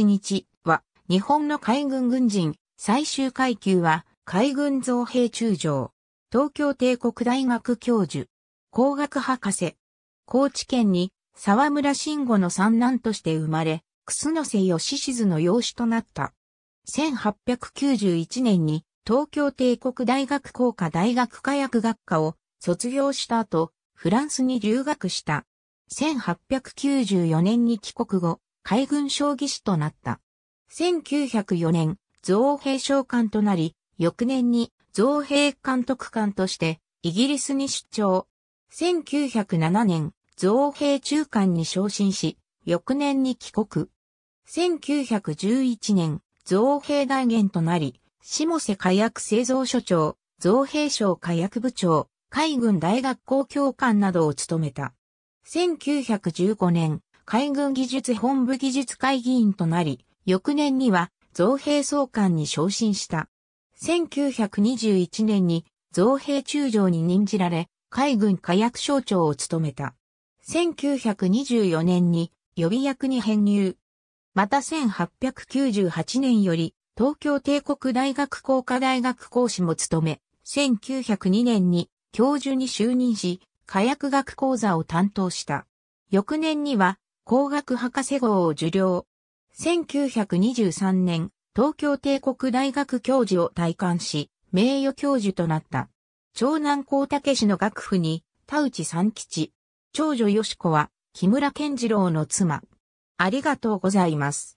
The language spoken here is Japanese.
18日は、日本の海軍軍人、最終階級は、海軍造兵中将、東京帝国大学教授、工学博士、高知県に沢村慎吾の三男として生まれ、楠瀬義静の養子となった。1891年に東京帝国大学工科大学科学学科を卒業した後、フランスに留学した。1894年に帰国後、海軍将棋士となった。1904年、造兵将官となり、翌年に造兵監督官としてイギリスに出張。1907年、造兵中官に昇進し、翌年に帰国。1911年、造兵大元となり、下瀬火薬製造所長、造兵省火薬部長、海軍大学校教官などを務めた。1915年、海軍技術本部技術会議員となり、翌年には造兵総監に昇進した。1921年に造兵中将に任じられ、海軍火薬省庁を務めた。1924年に予備役に編入。また1898年より東京帝国大学工科大学講師も務め、1902年に教授に就任し、火薬学講座を担当した。翌年には工学博士号を受領。1923年、東京帝国大学教授を退官し、名誉教授となった。長男光武氏の学府に、田内三吉。長女よし子は、木村健次郎の妻。ありがとうございます。